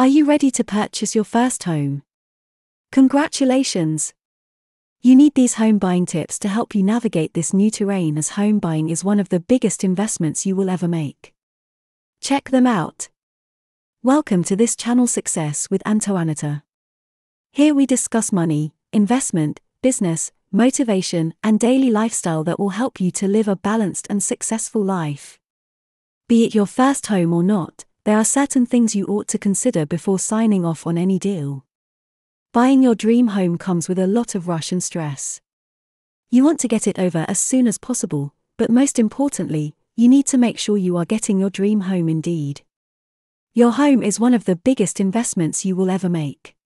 Are you ready to purchase your first home? Congratulations! You need these home buying tips to help you navigate this new terrain as home buying is one of the biggest investments you will ever make. Check them out. Welcome to this channel Success with Antoanita. Here we discuss money, investment, business, motivation, and daily lifestyle that will help you to live a balanced and successful life. Be it your first home or not, there are certain things you ought to consider before signing off on any deal. Buying your dream home comes with a lot of rush and stress. You want to get it over as soon as possible, but most importantly, you need to make sure you are getting your dream home indeed. Your home is one of the biggest investments you will ever make.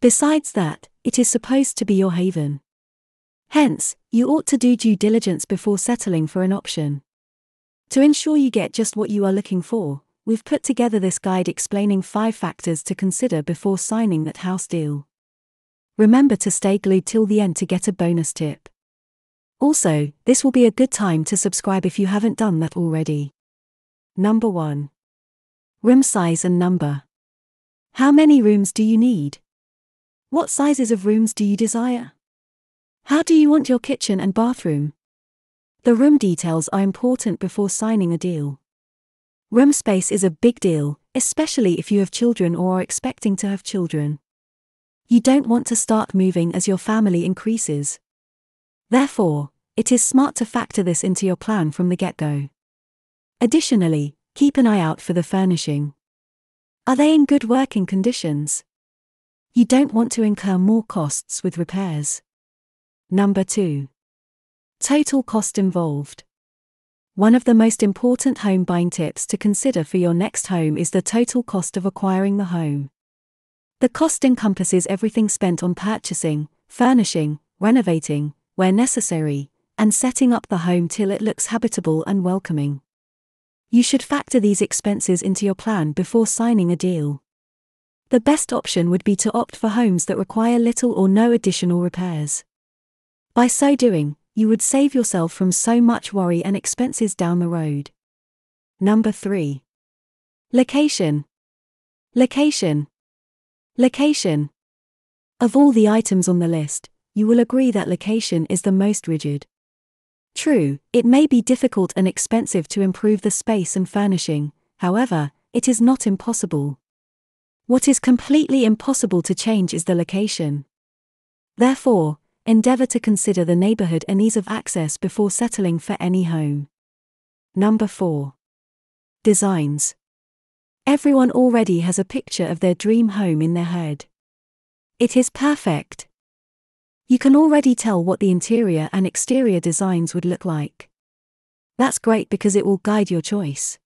Besides that, it is supposed to be your haven. Hence, you ought to do due diligence before settling for an option. To ensure you get just what you are looking for, We've put together this guide explaining five factors to consider before signing that house deal. Remember to stay glued till the end to get a bonus tip. Also, this will be a good time to subscribe if you haven't done that already. Number 1. Room size and number. How many rooms do you need? What sizes of rooms do you desire? How do you want your kitchen and bathroom? The room details are important before signing a deal. Room space is a big deal, especially if you have children or are expecting to have children. You don't want to start moving as your family increases. Therefore, it is smart to factor this into your plan from the get go. Additionally, keep an eye out for the furnishing. Are they in good working conditions? You don't want to incur more costs with repairs. Number 2. Total cost involved. One of the most important home buying tips to consider for your next home is the total cost of acquiring the home. The cost encompasses everything spent on purchasing, furnishing, renovating, where necessary, and setting up the home till it looks habitable and welcoming. You should factor these expenses into your plan before signing a deal. The best option would be to opt for homes that require little or no additional repairs. By so doing, you would save yourself from so much worry and expenses down the road. Number 3. Location. Location. Location. Of all the items on the list, you will agree that location is the most rigid. True, it may be difficult and expensive to improve the space and furnishing, however, it is not impossible. What is completely impossible to change is the location. Therefore, endeavor to consider the neighborhood and ease of access before settling for any home. Number 4. Designs. Everyone already has a picture of their dream home in their head. It is perfect. You can already tell what the interior and exterior designs would look like. That's great because it will guide your choice.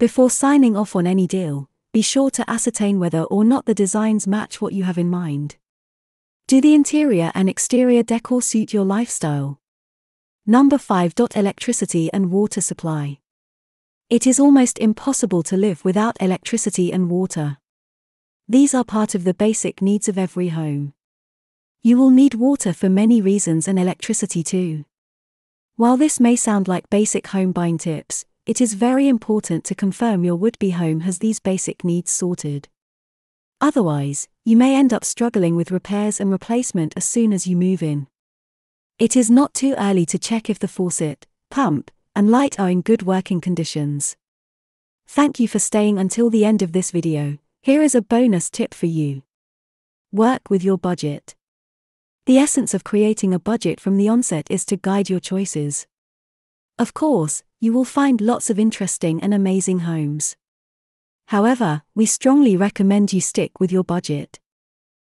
Before signing off on any deal, be sure to ascertain whether or not the designs match what you have in mind. Do the interior and exterior decor suit your lifestyle? Number 5. Electricity and water supply. It is almost impossible to live without electricity and water. These are part of the basic needs of every home. You will need water for many reasons and electricity too. While this may sound like basic home buying tips, it is very important to confirm your would be home has these basic needs sorted. Otherwise, you may end up struggling with repairs and replacement as soon as you move in. It is not too early to check if the faucet, pump, and light are in good working conditions. Thank you for staying until the end of this video. Here is a bonus tip for you. Work with your budget. The essence of creating a budget from the onset is to guide your choices. Of course, you will find lots of interesting and amazing homes. However, we strongly recommend you stick with your budget.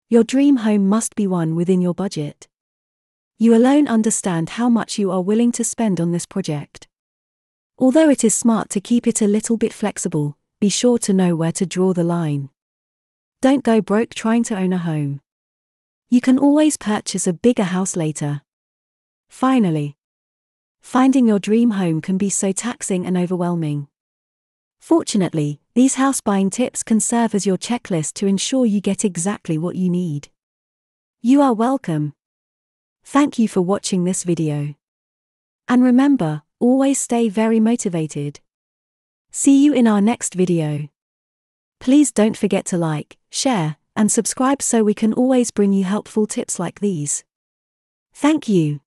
Your dream home must be one within your budget. You alone understand how much you are willing to spend on this project. Although it is smart to keep it a little bit flexible, be sure to know where to draw the line. Don't go broke trying to own a home. You can always purchase a bigger house later. Finally, finding your dream home can be so taxing and overwhelming. Fortunately, these house buying tips can serve as your checklist to ensure you get exactly what you need. You are welcome. Thank you for watching this video. And remember, always stay very motivated. See you in our next video. Please don't forget to like, share, and subscribe so we can always bring you helpful tips like these. Thank you.